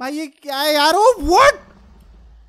भाई ये क्या है यार ओ oh, व्हाट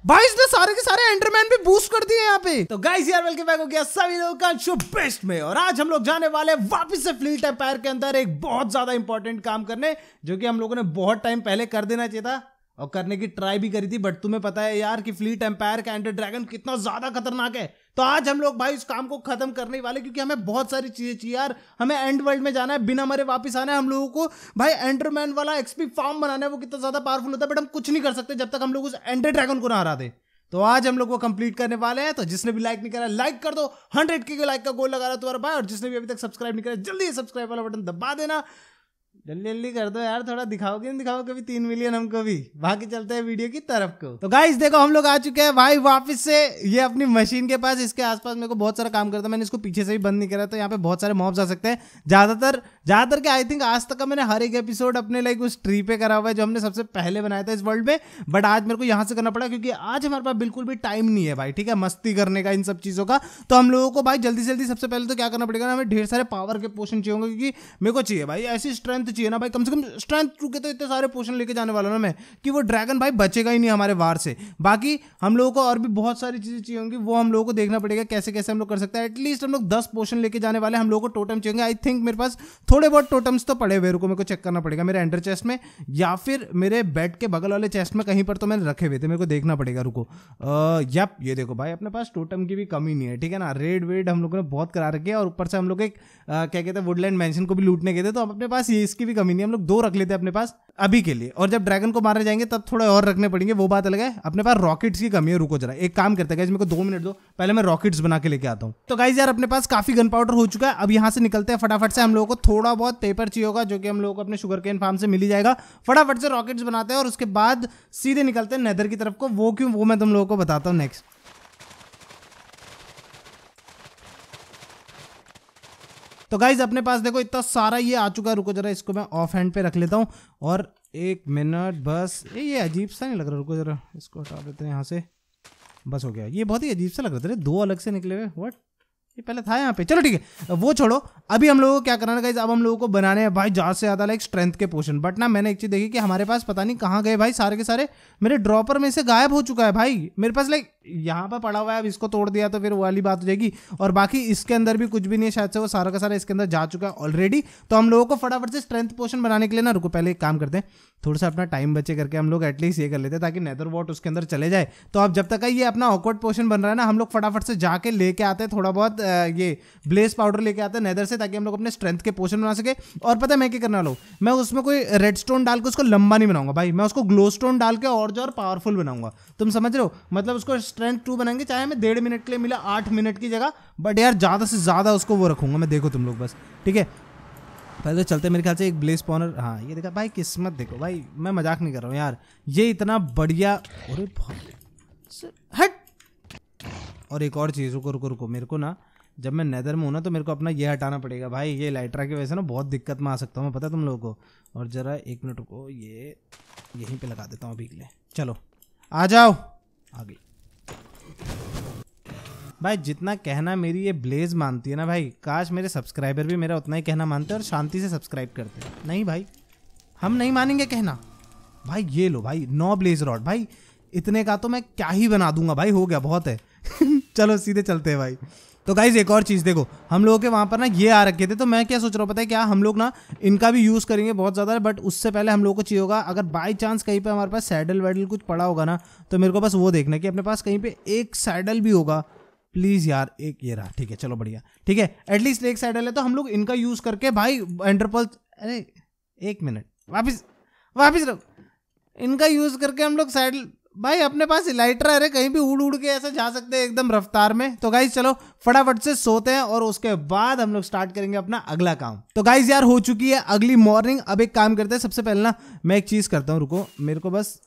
भाई इसने सारे के सारे एंडरमैन भी बूस्ट कर दिए यहाँ पे तो गाइस यार वेलकम बैक हो गया सभी लोगों का शो बेस्ट में और आज हम लोग जाने वाले वापस से फ्लीट एम्पायर के अंदर एक बहुत ज्यादा इंपॉर्टेंट काम करने जो कि हम लोगों ने बहुत टाइम पहले कर देना चाहिए था और करने की ट्राई भी करी थी बट तुम्हें पता है यार कि फ्लीट एम्पायर का एंडर ड्रैगन कितना ज्यादा खतरनाक है तो आज हम लोग भाई उस काम को खत्म करने वाले क्योंकि हमें बहुत सारी चीजें चाहिए यार हमें एंड वर्ल्ड में जाना है बिना मरे वापस आना है हम लोगों को भाई एंडरमैन वाला एक्सपी फॉर्म बनाना है वो कितना ज्यादा पावरफुल होता है बट हम कुछ नहीं कर सकते जब तक हम लोग उस एंडर ड्रैगन को ना हरा दे तो आज हम लोग वो कंप्लीट करने वाले हैं तो जिसने भी लाइक नहीं करा लाइक कर दो हंड्रेड के लाइक का गोल लगा रहा तुम्हारा भाई और जिसने भी अभी तक सब्सक्राइब नहीं करा जल्दी सब्सक्राइब वाला बटन दबा देना जल्दी जल्दी कर दो यार थोड़ा दिखाओगे नहीं दिखाओ कभी तीन मिलियन हमको भी बाकी चलते हैं वीडियो की तरफ को तो गाइस देखो हम लोग आ चुके हैं भाई वापस से ये अपनी मशीन के पास इसके आसपास मेरे को बहुत सारा काम करता है मैंने इसको पीछे से भी बंद नहीं करा तो यहाँ पे बहुत सारे मॉब्स आ सकते हैं ज्यादातर ज्यादातर के आई थिंक आज तक का मैंने हर एक एपिसोड अपने लाइक उस ट्री पे करा हुआ है जो हमने सबसे पहले बनाया था इस वर्ल्ड में बट आज मेरे को यहाँ से करना पड़ा क्योंकि आज हमारे पास बिल्कुल भी टाइम नहीं है भाई ठीक है मस्ती करने का इन सब चीजों का तो हम लोगों को भाई जल्दी से जल्दी सबसे पहले तो क्या करना पड़ेगा हमें ढेर सारे पावर के पोषण चाहिए होंगे क्योंकि मेरे को चाहिए भाई ऐसी स्ट्रेंथ चाहिए ना भाई कम से कम स्ट्रेंथ चुके तो इतने सारे पोर्शन लेके जाने वाला ना मैं कि वो ड्रैगन भाई बचेगा ही नहीं हमारे वार से बाकी हम लोगों को और भी बहुत सारी चीज़ें चाहिए होंगी वो हम लोगों को देखना पड़ेगा कैसे कैसे हम लोग कर सकते हैं एटलीस्ट हम लोग दस पोर्शन लेके जाने वाले हम लोगों को टोटम चाहिए आई थिंक मेरे पास थोड़े बहुत टोटम्स तो पड़े हुए रुको मेरे को चेक करना पड़ेगा मेरे अंडर चेस्ट में या फिर मेरे बेड के बगल वाले चेस्ट में कहीं पर तो मैंने रखे हुए थे मेरे को देखना पड़ेगा रुको यप ये देखो भाई अपने पास टोटम की भी कमी नहीं है ठीक है ना रेड वेड हम लोगों ने बहुत करा रखी है और ऊपर से हम लोग एक क्या कहते हैं वुडलैंड मैंशन को भी लूटने गए थे तो अपने पास ये इसकी की भी कमी नहीं हम लोग दो रख लेते हैं अपने पास अभी के लिए और जब ड्रैगन को मारने जाएंगे तब थोड़े और रखने पड़ेंगे वो बात अलग है अपने पास रॉकेट्स की कमी है रुको जरा एक काम करते हैं मेरे को दो मिनट दो पहले मैं रॉकेट्स बना के लेके आता हूँ तो गाइज यार अपने पास काफी गन पाउडर हो चुका है अब यहाँ से निकलते हैं फटाफट से हम लोगों को थोड़ा बहुत पेपर चाहिए होगा जो कि हम लोगों को अपने शुगर केन फार्म से मिली जाएगा फटाफट से रॉकेट्स बनाते हैं और उसके बाद सीधे निकलते हैं नेदर की तरफ को वो क्यों वो मैं तुम लोगों को बताता हूँ नेक्स्ट तो गाइज अपने पास देखो इतना सारा ये आ चुका है रुको जरा इसको मैं ऑफ हैंड पे रख लेता हूँ और एक मिनट बस ये ये अजीब सा नहीं लग रहा रुको जरा इसको हटा देते हैं यहाँ से बस हो गया ये बहुत ही अजीब सा लग रहा था दो अलग से निकले हुए वट ये पहले था यहाँ पे चलो ठीक है वो छोड़ो अभी हम लोगों को क्या करना है गाइज अब हम लोगों को बनाने हैं भाई ज़्यादा से ज़्यादा लाइक स्ट्रेंथ के पोर्शन बट ना मैंने एक चीज़ देखी कि हमारे पास पता नहीं कहाँ गए भाई सारे के सारे मेरे ड्रॉपर में से गायब हो चुका है भाई मेरे पास लाइक यहाँ पर पड़ा हुआ है अब इसको तोड़ दिया तो फिर वो वाली बात हो जाएगी और बाकी इसके अंदर भी कुछ भी नहीं है शायद से वो सारा का सारा इसके अंदर जा चुका है ऑलरेडी तो हम लोगों को फटाफट से स्ट्रेंथ पोशन बनाने के लिए ना रुको पहले एक काम करते हैं थोड़ा सा अपना टाइम बचे करके हम लोग एटलीस्ट ये कर लेते हैं ताकि नेदर वॉट उसके अंदर चले जाए तो अब जब तक ये अपना ऑकवर्ड पोशन बन रहा है ना हम लोग फटाफट से जाके लेके आते हैं थोड़ा बहुत ये ब्लेस पाउडर लेके आते हैं नेदर से ताकि हम लोग अपने स्ट्रेंथ के पोशन बना सके और पता है मैं क्या करने वाला हूँ मैं उसमें कोई रेड स्टोन डाल के उसको लंबा नहीं बनाऊंगा भाई मैं उसको ग्लो स्टोन डाल के और जो और पावरफुल बनाऊंगा तुम समझ रहे हो मतलब उसको स्ट्रेंथ टू बनाएंगे चाहे मैं डेढ़ मिनट के लिए मिला आठ मिनट की जगह बट यार ज़्यादा से ज़्यादा उसको वो रखूँगा मैं देखो तुम लोग बस ठीक है पहले तो चलते मेरे ख्याल से एक ब्लेस पॉनर हाँ ये देखा भाई किस्मत देखो भाई मैं मजाक नहीं कर रहा हूँ यार ये इतना बढ़िया अरे हट और एक और चीज़ रुको रुको रुको मेरे को ना जब मैं नैदर में हूँ ना तो मेरे को अपना ये हटाना पड़ेगा भाई ये लाइटरा की वजह से ना बहुत दिक्कत में आ सकता हूँ मैं पता तुम लोगों को और ज़रा एक मिनट रुको ये यहीं पर लगा देता हूँ अभी के लिए चलो आ जाओ आ गई भाई जितना कहना मेरी ये ब्लेज मानती है ना भाई काश मेरे सब्सक्राइबर भी मेरा उतना ही कहना मानते और शांति से सब्सक्राइब करते नहीं भाई हम नहीं मानेंगे कहना भाई ये लो भाई नौ ब्लेज रॉड भाई इतने का तो मैं क्या ही बना दूंगा भाई हो गया बहुत है चलो सीधे चलते हैं भाई तो गाइज एक और चीज़ देखो हम लोगों के वहाँ पर ना ये आ रखे थे तो मैं क्या सोच रहा हूँ पता है क्या हम लोग ना इनका भी यूज़ करेंगे बहुत ज़्यादा बट उससे पहले हम लोग को चाहिए होगा अगर बाई चांस कहीं पर हमारे पास सैडल वैडल कुछ पड़ा होगा ना तो मेरे को बस वो देखना कि अपने पास कहीं पर एक सैडल भी होगा प्लीज़ यार एक ये रहा ठीक है चलो बढ़िया ठीक है एटलीस्ट एक सैडल है तो हम लोग इनका यूज़ करके भाई एंटरपल अरे एक मिनट वापिस वापिस रहो इनका यूज़ करके हम लोग सैडल भाई अपने पास इलाइटर है कहीं भी उड़ उड़ के ऐसे जा सकते हैं एकदम रफ्तार में तो गाइज चलो फटाफट से सोते हैं और उसके बाद हम लोग स्टार्ट करेंगे अपना अगला काम तो गाइज यार हो चुकी है अगली मॉर्निंग अब एक काम करते हैं सबसे पहले ना मैं एक चीज करता हूँ रुको मेरे को बस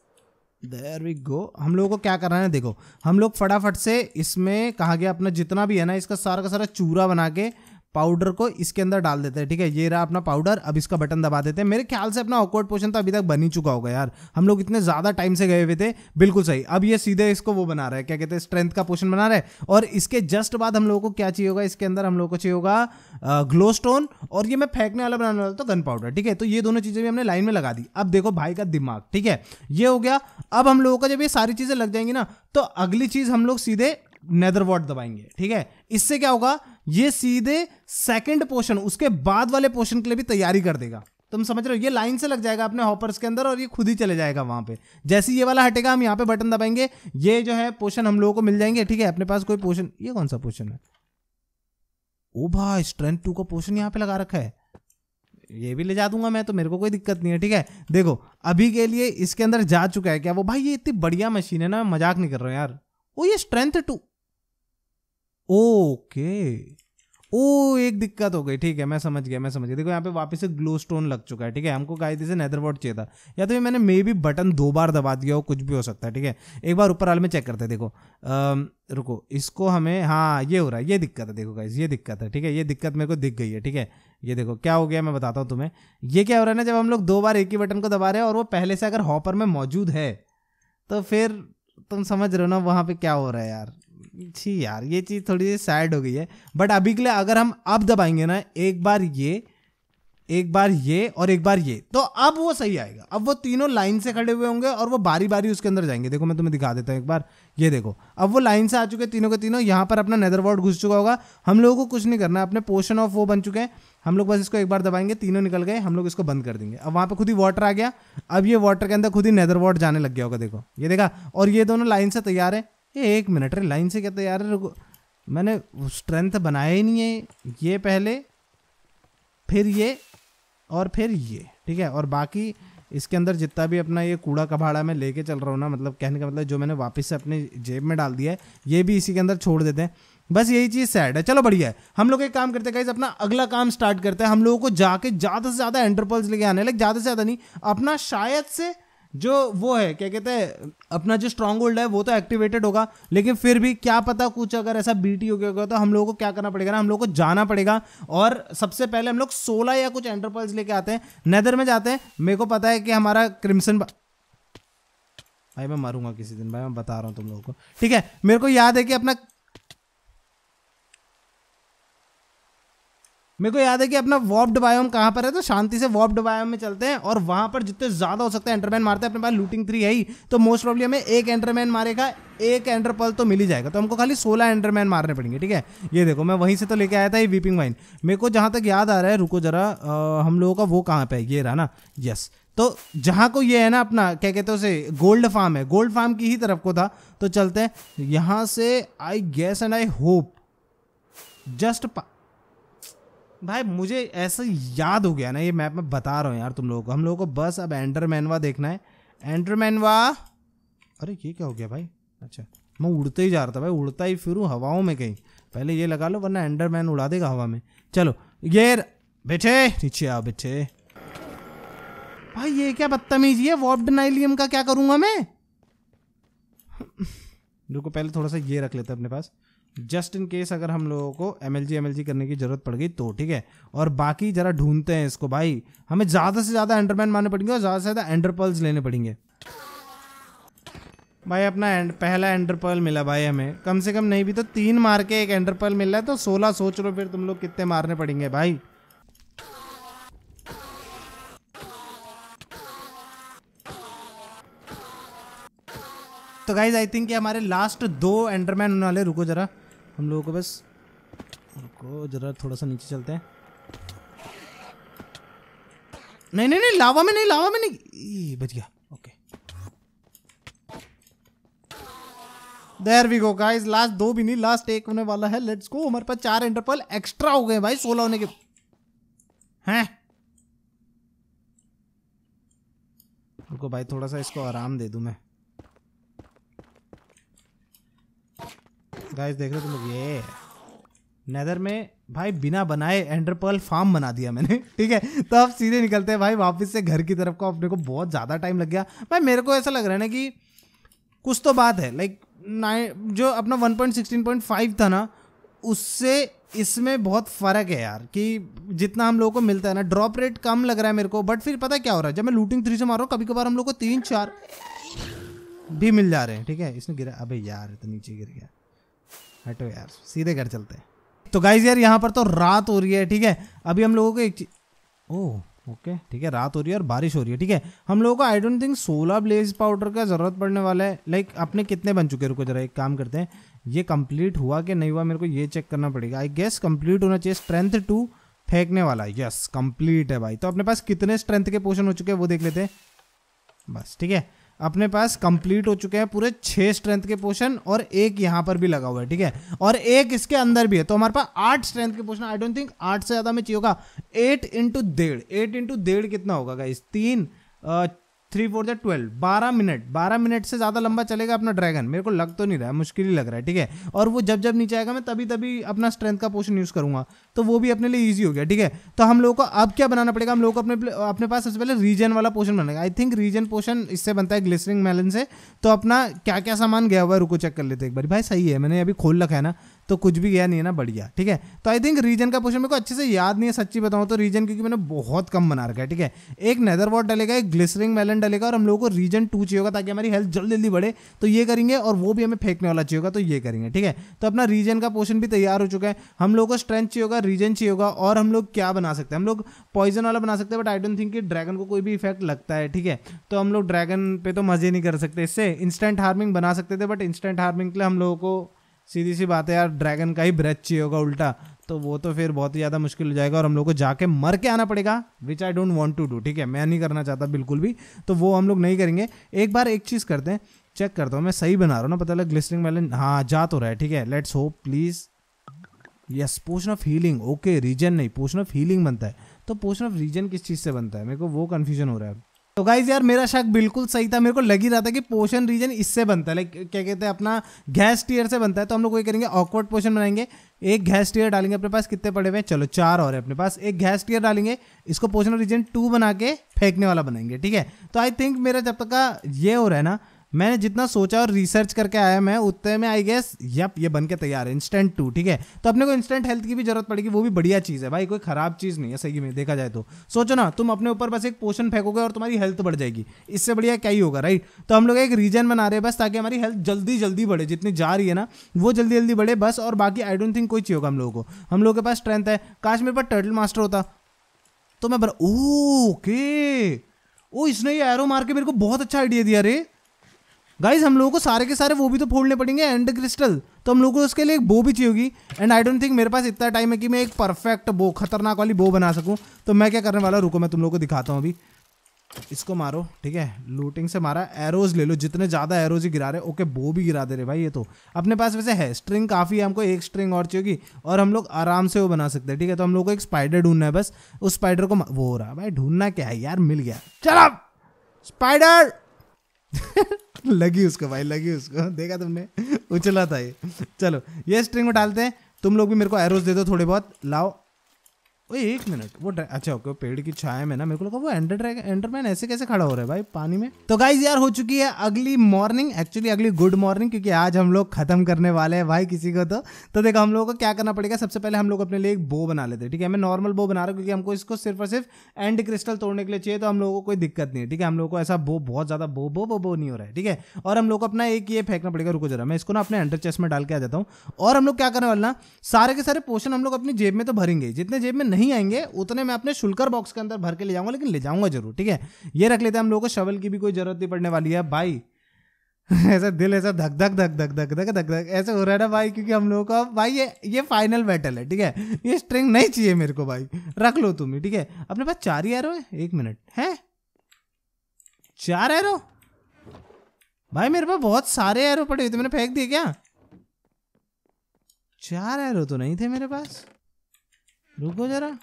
देर वी गो हम लोगों को क्या करना है देखो हम लोग फटाफट से इसमें कहा गया अपना जितना भी है ना इसका सारा का सारा चूरा बना के पाउडर को इसके अंदर डाल देते हैं ठीक है ये रहा अपना पाउडर अब इसका बटन दबा देते हैं मेरे ख्याल से अपना ऑकवर्ड पोर्शन तो अभी तक बन ही चुका होगा यार हम लोग इतने ज़्यादा टाइम से गए हुए थे बिल्कुल सही अब ये सीधे इसको वो बना रहा है क्या कहते हैं स्ट्रेंथ का पोर्शन बना रहा है और इसके जस्ट बाद हम लोगों को क्या चाहिए होगा इसके अंदर हम लोग को चाहिए होगा ग्लो स्टोन और ये मैं फेंकने वाला बनाने वाला तो गन पाउडर ठीक है तो ये दोनों चीज़ें भी हमने लाइन में लगा दी अब देखो भाई का दिमाग ठीक है ये हो गया अब हम लोगों का जब ये सारी चीज़ें लग जाएंगी ना तो अगली चीज़ हम लोग सीधे नेदर वॉट दबाएंगे ठीक है इससे क्या होगा ये सीधे सेकंड पोर्शन उसके बाद वाले पोर्शन के लिए भी तैयारी कर देगा तुम समझ रहे हो ये लाइन से लग जाएगा अपने हॉपर्स के अंदर और ये खुद ही चले जाएगा वहां पे जैसे ये वाला हटेगा हम यहाँ पे बटन दबाएंगे ये जो है पोर्शन हम लोगों को मिल जाएंगे ठीक है अपने पास कोई पोर्शन ये कौन सा पोर्शन है ओ भाई स्ट्रेंथ टू का पोर्शन यहाँ पे लगा रखा है ये भी ले जा दूंगा मैं तो मेरे को कोई दिक्कत नहीं है ठीक है देखो अभी के लिए इसके अंदर जा चुका है क्या वो भाई ये इतनी बढ़िया मशीन है ना मजाक नहीं कर रहा हूँ यार वो ये स्ट्रेंथ टू ओके ओ एक दिक्कत हो गई ठीक है मैं समझ गया मैं समझ गया देखो यहाँ पे वापस से ग्लो स्टोन लग चुका है ठीक है हमको गाइस नैदर नेदरबोर्ड चाहिए था या तो ये मैंने मे भी बटन दो बार दबा दिया हो कुछ भी हो सकता है ठीक है एक बार ऊपर हाल में चेक करते हैं देखो आ, रुको इसको हमें हाँ ये हो रहा है ये दिक्कत है देखो गाइज ये दिक्कत है ठीक है ये दिक्कत मेरे को दिख गई है ठीक है ये देखो क्या हो गया मैं बताता हूँ तुम्हें ये क्या हो रहा है ना जब हम लोग दो बार एक ही बटन को दबा रहे हैं और वो पहले से अगर हॉपर में मौजूद है तो फिर तुम समझ रहे हो ना वहाँ पे क्या हो रहा है यार छी यार ये चीज़ थोड़ी सी सैड हो गई है बट अभी के लिए अगर हम अब दबाएंगे ना एक बार ये एक बार ये और एक बार ये तो अब वो सही आएगा अब वो तीनों लाइन से खड़े हुए होंगे और वो बारी बारी उसके अंदर जाएंगे देखो मैं तुम्हें दिखा देता हूँ एक बार ये देखो अब वो लाइन से आ चुके तीनों के तीनों यहाँ पर अपना नेदर वर्ड घुस चुका होगा हम लोगों को कुछ नहीं करना अपने पोर्शन ऑफ वो बन चुके हैं हम लोग बस इसको एक बार दबाएंगे तीनों निकल गए हम लोग इसको बंद कर देंगे अब वहाँ पर खुद ही वाटर आ गया अब ये वाटर के अंदर खुद ही नेदर वर्ड जाने लग गया होगा देखो ये देखा और ये दोनों लाइन से तैयार है एक मिनट रे लाइन से कहते यार रुको मैंने स्ट्रेंथ बनाया ही नहीं है ये पहले फिर ये और फिर ये ठीक है और बाकी इसके अंदर जितना भी अपना ये कूड़ा कबाड़ा मैं लेके चल रहा हूँ ना मतलब कहने का मतलब जो मैंने वापस से अपने जेब में डाल दिया है ये भी इसी के अंदर छोड़ देते हैं बस यही चीज़ सैड है चलो बढ़िया है हम लोग एक काम करते हैं कहीं अपना अगला काम स्टार्ट करते हैं हम लोगों को जाके ज़्यादा से ज़्यादा एंटरपोल्स लेके आने लगे ज़्यादा से ज़्यादा नहीं अपना शायद से जो वो है क्या कहते हैं अपना जो स्ट्रॉन्ग होल्ड है वो तो एक्टिवेटेड होगा लेकिन फिर भी क्या पता कुछ अगर ऐसा बीटी हो गया तो हम लोगों को क्या करना पड़ेगा ना हम लोग को जाना पड़ेगा और सबसे पहले हम लोग सोलह या कुछ एंटरपल्स लेके आते हैं नैदर में जाते हैं मेरे को पता है कि हमारा क्रिमसन भाई मैं मारूंगा किसी दिन भाई मैं बता रहा हूँ तुम लोगों को ठीक है मेरे को याद है कि अपना मेरे को याद है कि अपना वॉप्ड बायोम कहाँ पर है तो शांति से वॉप्ड बायोम में चलते हैं और वहाँ पर जितने ज़्यादा हो सकते हैं एंटरमैन मारते हैं अपने पास लूटिंग थ्री है ही तो मोस्ट प्रॉब्लम हमें एक एंटरमैन मारेगा एक एंटरपल तो मिल ही जाएगा तो हमको खाली सोलह एंटरमैन मारने पड़ेंगे ठीक है ये देखो मैं वहीं से तो लेके आया था ये वीपिंग वाइन मेरे को जहाँ तक याद आ रहा है रुको जरा हम लोगों का वो कहाँ पर है ये रहा ना यस तो जहाँ को ये है ना अपना क्या कहते हैं उसे गोल्ड फार्म है गोल्ड फार्म की ही तरफ को था तो चलते हैं यहाँ से I guess and I hope just भाई मुझे ऐसा याद हो गया ना ये मैप में बता रहा हूँ यार तुम लोगों को हम लोगों को बस अब एंडर मैनवा देखना है एंडर मैनवा अरे ये क्या हो गया भाई अच्छा मैं उड़ते ही जा रहा था भाई उड़ता ही फिरूँ हवाओं में कहीं पहले ये लगा लो वरना एंडर मैन उड़ा देगा हवा में चलो ये बैठे नीचे आओ बैठे भाई ये क्या बदतमीजी है वॉर्प नाइलियम का क्या करूँगा मैं रुको पहले थोड़ा सा ये रख लेते अपने पास जस्ट इन केस अगर हम लोगों को एम एल करने की जरूरत पड़ गई तो ठीक है और बाकी जरा ढूंढते हैं इसको भाई हमें ज़्यादा से ज़्यादा एंडरमैन मारने पड़ेंगे और ज़्यादा से ज़्यादा एंडरपल्स लेने पड़ेंगे भाई अपना एंड, पहला एंडरपल मिला भाई हमें कम से कम नहीं भी तो तीन मार के एक एंडरपल मिल रहा है तो सोलह सोच लो फिर तुम लोग कितने मारने पड़ेंगे भाई तो गाइज आई थिंक हमारे लास्ट दो एंडरमैन होने वाले रुको जरा हम लोगों को बस रुको ज़रा थोड़ा सा नीचे चलते हैं नहीं नहीं नहीं लावा में नहीं लावा में नहीं बच गया okay there we go guys last दो भी नहीं लास्ट एक होने वाला है लेट्स गो हमारे पास चार इंटरपल एक्स्ट्रा हो गए भाई सोलह होने के हैं रुको भाई थोड़ा सा इसको आराम दे दूं मैं गाइस देख रहे हो तुम लोग ये नैदर में भाई बिना बनाए एंडरपर्ल फार्म बना दिया मैंने ठीक है तो अब सीधे निकलते हैं भाई वापस से घर की तरफ को अपने को बहुत ज़्यादा टाइम लग गया भाई मेरे को ऐसा लग रहा है ना कि कुछ तो बात है लाइक नाइन जो अपना 1.16.5 था ना उससे इसमें बहुत फ़र्क है यार कि जितना हम लोगों को मिलता है ना ड्रॉप रेट कम लग रहा है मेरे को बट फिर पता क्या हो रहा है जब मैं लूटिंग थ्री से मार रहा हूँ कभी कभार हम लोग को तीन चार भी मिल जा रहे हैं ठीक है इसमें गिरा अबे यार तो नीचे गिर गया हटो यार सीधे घर चलते हैं तो गाइज यार यहाँ पर तो रात हो रही है ठीक है अभी हम लोगों को एक ओह ओके ठीक है रात हो रही है और बारिश हो रही है ठीक है हम लोगों को आई डोंट थिंक सोलह ब्लेज पाउडर का ज़रूरत पड़ने वाला है लाइक अपने कितने बन चुके रुको जरा एक काम करते हैं ये कंप्लीट हुआ कि नहीं हुआ मेरे को ये चेक करना पड़ेगा आई गेस कंप्लीट होना चाहिए स्ट्रेंथ टू फेंकने वाला यस कंप्लीट है भाई तो अपने पास कितने स्ट्रेंथ के पोर्शन हो चुके हैं वो देख लेते हैं बस ठीक है अपने पास कंप्लीट हो चुके हैं पूरे छः स्ट्रेंथ के पोशन और एक यहाँ पर भी लगा हुआ है ठीक है और एक इसके अंदर भी है तो हमारे पास आठ स्ट्रेंथ के पोशन आई डोंट थिंक आठ से ज़्यादा में चाहिए होगा एट इंटू डेढ़ एट इंटू डेढ़ कितना होगा इस तीन थ्री फोर या ट्वेल्व बारह मिनट बारह मिनट से ज़्यादा लंबा चलेगा अपना ड्रैगन मेरे को लग तो नहीं रहा है मुश्किल ही लग रहा है ठीक है और वो जब जब नीचे आएगा मैं तभी तभी अपना स्ट्रेंथ का पोशन यूज़ करूँगा तो वो भी अपने लिए ईजी हो गया ठीक है तो हम लोग को अब क्या बनाना पड़ेगा हम लोग को अपने अपने पास सबसे पहले रीजन वाला पोशन बनाएगा आई थिंक रीजन पोशन इससे बनता है ग्लिसरिंग मेलन से तो अपना क्या क्या सामान गया हुआ है रुको चेक कर लेते एक बार भाई सही है मैंने अभी खोल रखा है ना तो कुछ भी गया नहीं है ना बढ़िया ठीक है तो आई थिंक रीजन का क्वेश्चन मेरे को अच्छे से याद नहीं है सच्ची बताऊँ तो रीजन क्योंकि मैंने बहुत कम बना रखा है ठीक है एक नेदर वॉट डलेगा एक ग्लिसरिंग मेलन डलेगा और हम लोगों को रीजन टू चाहिए होगा ताकि हमारी हेल्थ जल्दी जल्दी बढ़े तो ये करेंगे और वो भी हमें फेंकने वाला चाहिए होगा तो ये करेंगे ठीक है तो अपना रीजन का पोर्शन भी तैयार हो चुका है हम लोग को स्ट्रेंथ चाहिए होगा रीजन चाहिए होगा और हम लोग क्या बना सकते हैं हम लोग पॉइजन वाला बना सकते हैं बट आई डोंट थिंक कि ड्रैगन को कोई भी इफेक्ट लगता है ठीक है तो हम लोग ड्रैगन पे तो मज़े नहीं कर सकते इससे इंस्टेंट हार्मिंग बना सकते थे बट इंस्टेंट हार्मिंग के लिए हम लोगों को सीधी सी बात है यार ड्रैगन का ही ब्रेथ चाहिए होगा उल्टा तो वो तो फिर बहुत ही ज़्यादा मुश्किल हो जाएगा और हम लोग को जाके मर के आना पड़ेगा which I don't want to do ठीक है मैं नहीं करना चाहता बिल्कुल भी तो वो हम लोग नहीं करेंगे एक बार एक चीज़ करते हैं चेक करता हूँ मैं सही बना रहा हूँ ना पता लग ग्लिस्टरिंग वाले हाँ जा तो रहा है ठीक है let's hope please yes potion of healing okay reason नहीं पोषण ऑफ हीलिंग बनता है तो पोषण ऑफ रीजन किस चीज़ से बनता है मेरे को वो कन्फ्यूजन हो रहा है तो गाइज यार मेरा शक बिल्कुल सही था मेरे को लग ही रहा था कि पोषण रीजन इससे बनता है लाइक क्या कहते हैं अपना गैस टीयर से बनता है तो हम लोग ये करेंगे ऑकवर्ड पोशन बनाएंगे एक गैस टीयर डालेंगे अपने पास कितने पड़े हुए चलो चार और है अपने पास एक गैस टीयर डालेंगे इसको पोषण रीजन टू बना के फेंकने वाला बनाएंगे ठीक है तो आई थिंक मेरा जब तक का ये हो रहा है ना मैंने जितना सोचा और रिसर्च करके आया मैं उतने में आई गेस यप ये बन के तैयार है इंस्टेंट टू ठीक है तो अपने को इंस्टेंट हेल्थ की भी जरूरत पड़ेगी वो भी बढ़िया चीज़ है भाई कोई खराब चीज़ नहीं है सही में देखा जाए तो सोचो ना तुम अपने ऊपर बस एक पोषण फेंकोगे और तुम्हारी हेल्थ बढ़ जाएगी इससे बढ़िया क्या ही होगा राइट तो हम लोग एक रीजन बना रहे हैं बस ताकि हमारी हेल्थ जल्दी जल्दी बढ़े जितनी जा रही है ना वो जल्दी जल्दी बढ़े बस और बाकी आई डोंट थिंक कोई चाहिए होगा हम लोगों को हम लोगों के पास स्ट्रेंथ है काश मेरे पास टर्टल मास्टर होता तो मैं बड़ा ओके ओ इसने ये एरो मार के मेरे को बहुत अच्छा आइडिया दिया रे गाइज हम लोगों को सारे के सारे वो भी तो फोड़ने पड़ेंगे एंड क्रिस्टल तो हम लोगों को उसके लिए एक बो भी चाहिए होगी एंड आई डोंट थिंक मेरे पास इतना टाइम है कि मैं एक परफेक्ट बो खतरनाक वाली बो बना सकूँ तो मैं क्या करने वाला रुको मैं तुम लोग को दिखाता हूँ अभी इसको मारो ठीक है लूटिंग से मारा एरोज ले लो जितने ज़्यादा एरोज ही गिरा रहे ओके बो भी गिरा दे रहे भाई ये तो अपने पास वैसे है स्ट्रिंग काफ़ी है हमको एक स्ट्रिंग और चाहिए और हम लोग आराम से वो बना सकते हैं ठीक है तो हम लोग को एक स्पाइडर ढूंढना है बस उस स्पाइडर को वो हो रहा भाई ढूंढना क्या है यार मिल गया चल स्पाइडर लगी उसको भाई लगी उसको देखा तुमने उछला था ये चलो ये स्ट्रिंग में डालते हैं तुम लोग भी मेरे को एरोज दे दो थोड़े बहुत लाओ ओए एक मिनट वो अच्छा ओके पेड़ की छाया में ना मेरे को लगा वो एंडर एंडरमैन ऐसे कैसे खड़ा हो रहा है भाई पानी में तो गाइज यार हो चुकी है अगली मॉर्निंग एक्चुअली अगली गुड मॉर्निंग क्योंकि आज हम लोग खत्म करने वाले हैं भाई किसी को तो तो देखो हम लोगों को क्या करना पड़ेगा सबसे पहले हम लोग अपने लिए एक बो बना लेते हैं ठीक है मैं नॉर्मल बो बना रहा हूँ क्योंकि हमको इसको सिर्फ और सिर्फ एंड क्रिस्टल तोड़ने के लिए चाहिए तो हम लोगों को कोई दिक्कत नहीं है ठीक है हम लोग को ऐसा बो बहुत ज़्यादा बो बो बो बो नहीं हो रहा है ठीक है और हम लोग को अपना एक ये फेंकना पड़ेगा रुको जरा मैं इसको ना अपने एंडर चेस्ट में डाल के आ जाता हूँ और हम लोग क्या करने वाले ना सारे के सारे पोर्शन हम लोग अपनी जेब में तो भरेंगे जितने जेब में नहीं आएंगे उतने मैं अपने शुल्कर बॉक्स के अंदर भर के ले जाऊंगा लेकिन ले जाऊंगा जरूर ठीक है ये रख लेते हैं हम लोगों को शवल की भी कोई जरूरत नहीं पड़ने वाली है भाई ऐसा दिल ऐसा धक धक धक धक धक धक धक धक ऐसा हो रहा है ना भाई क्योंकि हम लोगों का भाई ये ये फाइनल बैटल है ठीक है ये स्ट्रिंग नहीं चाहिए मेरे को भाई रख लो तुम्हें ठीक है अपने पास चार ही एरो है एक मिनट है चार एरो भाई मेरे पास बहुत सारे एरो पड़े हुए थे मैंने फेंक दिए क्या चार एरो तो नहीं थे मेरे पास रुको जरा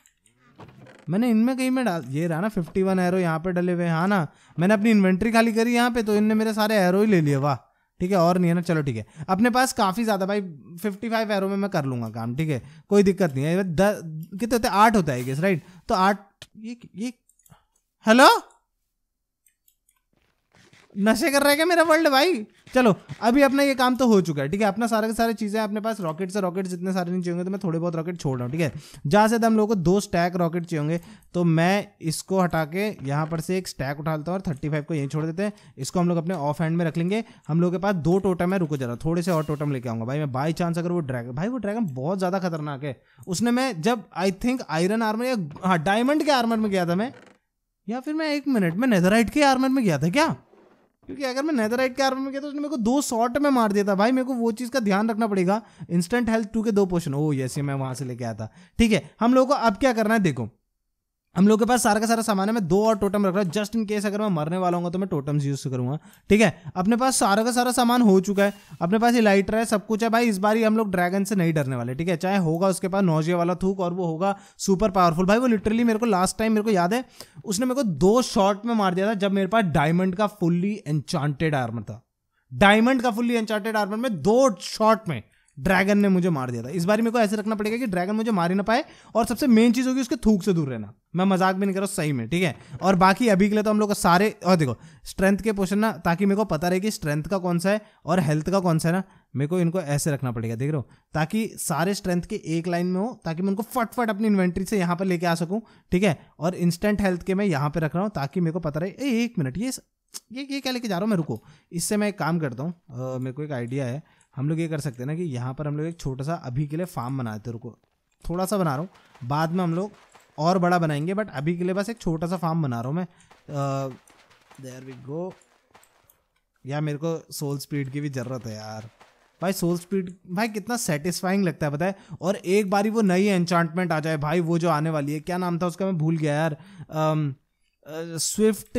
मैंने इनमें कहीं में डाल ये रहा ना फिफ्टी वन एरो यहाँ पे डले हुए हाँ ना मैंने अपनी इन्वेंट्री खाली करी यहाँ पे तो इनने मेरे सारे एरो ही ले लिए वाह ठीक है और नहीं है ना चलो ठीक है अपने पास काफ़ी ज़्यादा भाई फिफ्टी फाइव एरो में मैं कर लूँगा काम ठीक है कोई दिक्कत नहीं है दस कितने होते आठ होता है गेस राइट तो आठ ये ये हेलो नशे कर रहा है क्या मेरा वर्ल्ड भाई चलो अभी अपना ये काम तो हो चुका है ठीक है अपना सारे सारे चीज़ें अपने पास रॉकेट से रॉकेट जितने सारे नहीं चाहिए तो मैं थोड़े बहुत रॉकेट छोड़ रहा हूँ ठीक है जहाँ से तो हम लोग को दो स्टैक रॉकेट चाहिए तो मैं इसको हटा के यहाँ पर से एक स्टैक उठा लेता हूँ और थर्टी फाइव को यहीं छोड़ देते हैं इसको हम लोग अपने ऑफ हैंड में रख लेंगे हम लोग के पास दो टोटम है रुको जरा थोड़े से और टोटम लेके आऊंगा भाई मैं बाई चांस अगर वो ड्रैगन भाई वो ड्रैगन बहुत ज़्यादा खतरनाक है उसने मैं जब आई थिंक आयरन आर्मर या हाँ डायमंड के आर्मर में गया था मैं या फिर मैं एक मिनट में नेदराइट के आर्मर में गया था क्या क्योंकि अगर मैं नेदरराइट के आर्मर में गया तो उसने मेरे को दो शॉट में मार दिया था भाई मेरे को वो चीज़ का ध्यान रखना पड़ेगा इंस्टेंट हेल्थ टू के दो पोशन ओ यस ये मैं वहाँ से लेके आया था ठीक है हम लोगों को अब क्या करना है देखो हम लोग के पास सारा का सारा सामान है मैं दो और टोटम रख रहा हूँ जस्ट इन केस अगर मैं मरने वाला हूँ तो मैं टोटम्स यूज़ करूँगा ठीक है अपने पास सारा का सारा सामान हो चुका है अपने पास लाइटर है सब कुछ है भाई इस बार ही हम लोग ड्रैगन से नहीं डरने वाले ठीक है चाहे होगा उसके पास नौजिया वाला थूक और वो होगा सुपर पावरफुल भाई वो लिटरली मेरे को लास्ट टाइम मेरे को याद है उसने मेरे को दो शॉट में मार दिया था जब मेरे पास डायमंड का फुल्ली एन्चांटेड आर्मर था डायमंड का फुल्ली एन्चांटेड आर्मर में दो शॉट में ड्रैगन ने मुझे मार दिया था इस बार मेरे को ऐसे रखना पड़ेगा कि ड्रैगन मुझे मार ही ना पाए और सबसे मेन चीज़ होगी उसके थूक से दूर रहना मैं मजाक भी नहीं कर रहा सही में ठीक है और बाकी अभी के लिए तो हम लोग सारे और देखो स्ट्रेंथ के पोषण ना ताकि मेरे को पता रहे कि स्ट्रेंथ का कौन सा है और हेल्थ का कौन सा है ना मेरे को इनको ऐसे रखना पड़ेगा देख रहे हो ताकि सारे स्ट्रेंथ के एक लाइन में हो ताकि मैं उनको फटफट अपनी इन्वेंट्री से यहाँ पर लेके आ सकूँ ठीक है और इंस्टेंट हेल्थ के मैं यहाँ पर रख रहा हूँ ताकि मेरे को पता रहे एक मिनट ये ये ये क्या लेके जा रहा हूँ मैं रुको इससे मैं एक काम करता हूँ मेरे को एक आइडिया है हम लोग ये कर सकते हैं ना कि यहाँ पर हम लोग एक छोटा सा अभी के लिए फार्म बनाते रुको थोड़ा सा बना रहा हूँ बाद में हम लोग और बड़ा बनाएंगे बट अभी के लिए बस एक छोटा सा फार्म बना रहा हूँ मैं देर वी गो यार मेरे को सोल स्पीड की भी ज़रूरत है यार भाई सोल स्पीड भाई कितना सेटिस्फाइंग लगता है पता है और एक बारी वो नई एन्चांटमेंट आ जाए भाई वो जो आने वाली है क्या नाम था उसका मैं भूल गया यार स्विफ्ट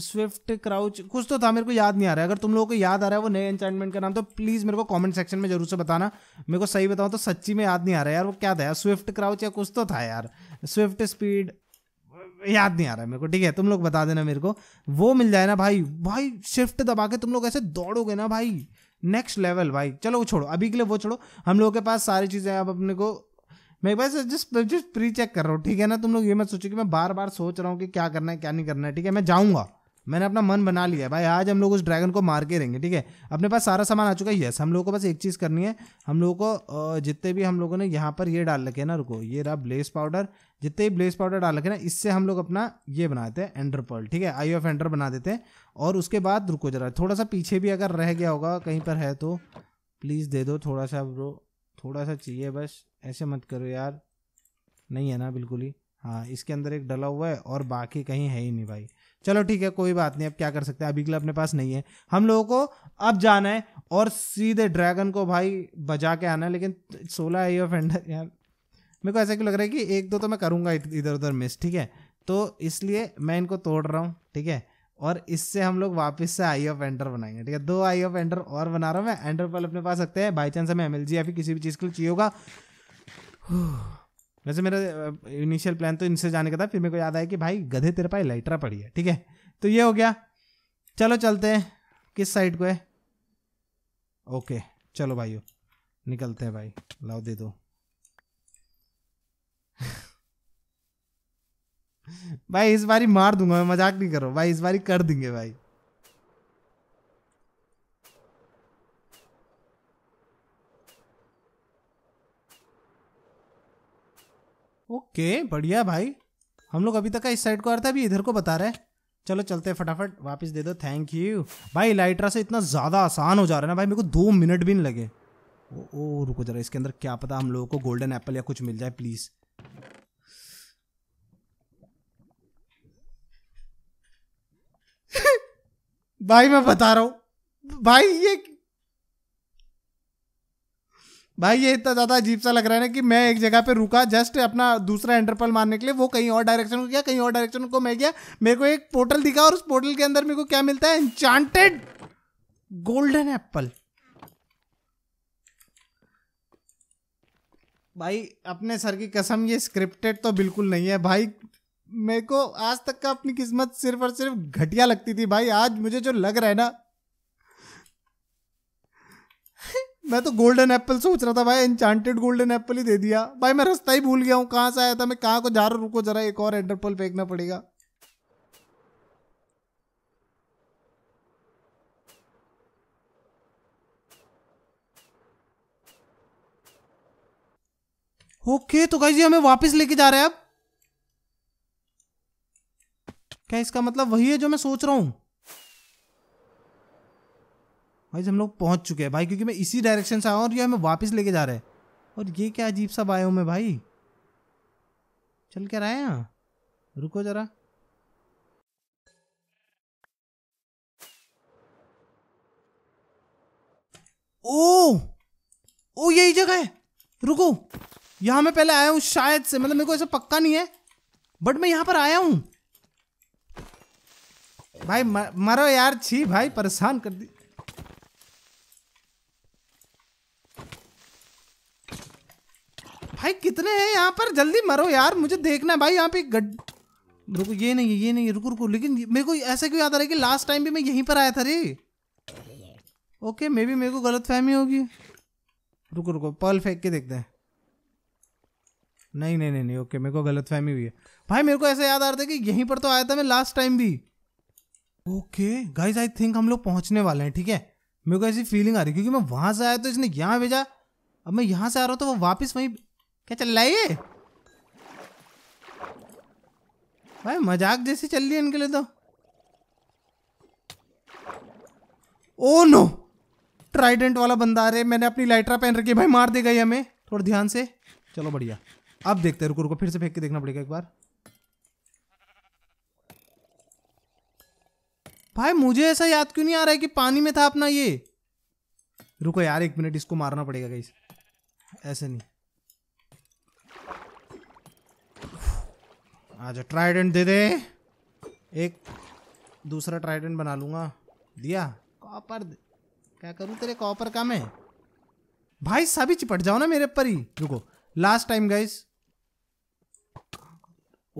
स्विफ्ट क्राउच कुछ तो था मेरे को याद नहीं आ रहा है अगर तुम लोगों को याद आ रहा है वो नए एंचाइनमेंट का नाम तो प्लीज़ मेरे को कमेंट सेक्शन में जरूर से बताना मेरे को सही बताओ तो सच्ची में याद नहीं आ रहा है यार वो क्या था यार स्विफ्ट क्राउच या कुछ तो था यार स्विफ्ट स्पीड याद नहीं आ रहा है मेरे को ठीक है तुम लोग बता देना मेरे को वो मिल जाए ना भाई भाई शिफ्ट दबा के तुम लोग ऐसे दौड़ोगे ना भाई नेक्स्ट लेवल भाई चलो वो छोड़ो अभी के लिए वो छोड़ो हम लोगों के पास सारी चीज़ें अब अपने को मैं बस जस्ट जस्ट प्री चेक कर रहा हूँ ठीक है ना तुम लोग ये मत सोचो कि मैं बार बार सोच रहा हूँ कि क्या करना है क्या नहीं करना है ठीक है मैं जाऊँगा मैंने अपना मन बना लिया भाई आज हम लोग उस ड्रैगन को मार के रहेंगे ठीक है अपने पास सारा सामान आ चुका है यस हम लोग को बस एक चीज़ करनी है हम लोगों को जितने भी हम लोगों ने यहाँ पर ये डाल रखे हैं ना रुको ये रहा ब्लेस पाउडर जितने भी ब्लेस पाउडर डाल रखे ना इससे हम लोग अपना ये बनाते हैं एंडरपर्ल ठीक है आई ऑफ एंडर बना देते हैं और उसके बाद रुको जरा थोड़ा सा पीछे भी अगर रह गया होगा कहीं पर है तो प्लीज़ दे दो थोड़ा सा ब्रो थोड़ा सा चाहिए बस ऐसे मत करो यार नहीं है ना बिल्कुल ही हाँ इसके अंदर एक डला हुआ है और बाकी कहीं है ही नहीं भाई चलो ठीक है कोई बात नहीं अब क्या कर सकते हैं अभी के लिए अपने पास नहीं है हम लोगों को अब जाना है और सीधे ड्रैगन को भाई बजा के आना है लेकिन सोलह आई ऑफ एंडर यार मेरे को ऐसा क्यों लग रहा है कि एक दो तो मैं करूँगा इधर उधर मिस ठीक है तो इसलिए मैं इनको तोड़ रहा हूँ ठीक है और इससे हम लोग वापस से आई ऑफ एंडर बनाएंगे ठीक है दो आई ऑफ एंडर और बना रहा हूँ मैं एंडर पल अपने पास रखते हैं बाई चांस हमें एम एल जी या फिर किसी भी चीज़ के लिए चाहिए होगा वैसे मेरा इनिशियल प्लान तो इनसे जाने का था फिर मेरे को याद आया कि भाई गधे तेरे पाई लाइटरा पड़ी है ठीक है तो ये हो गया चलो चलते हैं किस साइड को है ओके चलो भाइयों निकलते हैं भाई लाओ दे दो भाई इस बारी मार दूंगा मैं मजाक नहीं करो भाई इस बारी कर देंगे भाई ओके बढ़िया भाई हम लोग अभी तक का इस साइड को आ रहा था अभी इधर को बता रहे चलो चलते हैं फटाफट वापस दे दो थैंक यू भाई लाइट्रा से इतना ज़्यादा आसान हो जा रहा है ना भाई मेरे को दो मिनट भी नहीं लगे ओ, ओ रुको जरा इसके अंदर क्या पता हम लोगों को गोल्डन एप्पल या कुछ मिल जाए प्लीज़ भाई मैं बता रहा हूँ भाई ये भाई ये इतना ज़्यादा अजीब सा लग रहा है ना कि मैं एक जगह पे रुका जस्ट अपना दूसरा एंटरपल मारने के लिए वो कहीं और डायरेक्शन को गया कहीं और डायरेक्शन को मैं गया मेरे को एक पोर्टल दिखा और उस पोर्टल के अंदर मेरे को क्या मिलता है एंचांटेड गोल्डन एप्पल भाई अपने सर की कसम ये स्क्रिप्टेड तो बिल्कुल नहीं है भाई मेरे को आज तक का अपनी किस्मत सिर्फ और सिर्फ घटिया लगती थी भाई आज मुझे जो लग रहा है ना मैं तो गोल्डन एप्पल सोच रहा था भाई इंचांटेड गोल्डन एप्पल ही दे दिया भाई मैं रास्ता ही भूल गया हूँ कहाँ से आया था मैं कहाँ को जा रहा रुको जरा एक और एंडरपल फेंकना पड़ेगा ओके okay, तो गाइस ये हमें वापस लेके जा रहे हैं अब क्या इसका मतलब वही है जो मैं सोच रहा हूं भाई हम लोग पहुंच चुके हैं भाई क्योंकि मैं इसी डायरेक्शन से आया हूँ और ये हमें वापस लेके जा रहा हैं और ये क्या अजीब सा बायो में भाई चल क्या रहा है यहाँ रुको जरा ओ ओ यही जगह है रुको यहां मैं पहले आया हूं शायद से मतलब मेरे को ऐसा पक्का नहीं है बट मैं यहां पर आया हूँ भाई मरो यार छी भाई परेशान कर दी भाई कितने हैं यहाँ पर जल्दी मरो यार मुझे देखना है भाई यहाँ पे गड रुको ये नहीं है ये नहीं है रुको रुको लेकिन मेरे को ऐसा क्यों याद आ रहा है कि लास्ट टाइम भी मैं यहीं पर आया था रे ओके मे बी मेरे को गलत फहमी होगी रुको रुको पर्ल फेंक के देखते हैं नहीं नहीं नहीं नहीं ओके मेरे को गलत फहमी हुई है भाई मेरे को ऐसा याद आ रहा था कि यहीं पर तो आया था मैं लास्ट टाइम भी ओके गाइज आई थिंक हम लोग पहुँचने वाले हैं ठीक है मेरे को ऐसी फीलिंग आ रही क्योंकि मैं वहाँ से आया तो इसने यहाँ भेजा अब मैं यहाँ से आ रहा हूँ तो वो वापस वहीं क्या चल रहा है ये भाई मजाक जैसी चल रही है इनके लिए तो ओ नो ट्राइडेंट वाला बंदा रे मैंने अपनी लाइटरा पहन रखी है भाई मार देगा ये हमें थोड़ा ध्यान से चलो बढ़िया अब देखते हैं रुको रुको फिर से फेंक के देखना पड़ेगा एक बार भाई मुझे ऐसा याद क्यों नहीं आ रहा है कि पानी में था अपना ये रुको यार एक मिनट इसको मारना पड़ेगा कहीं ऐसे नहीं आज हाँ, ट्राइडेंट दे दे एक दूसरा ट्राइडेंट बना लूँगा दिया कॉपर क्या करूँ तेरे कॉपर का मैं भाई सभी चिपट जाओ ना मेरे पर ही रुको लास्ट टाइम गाइस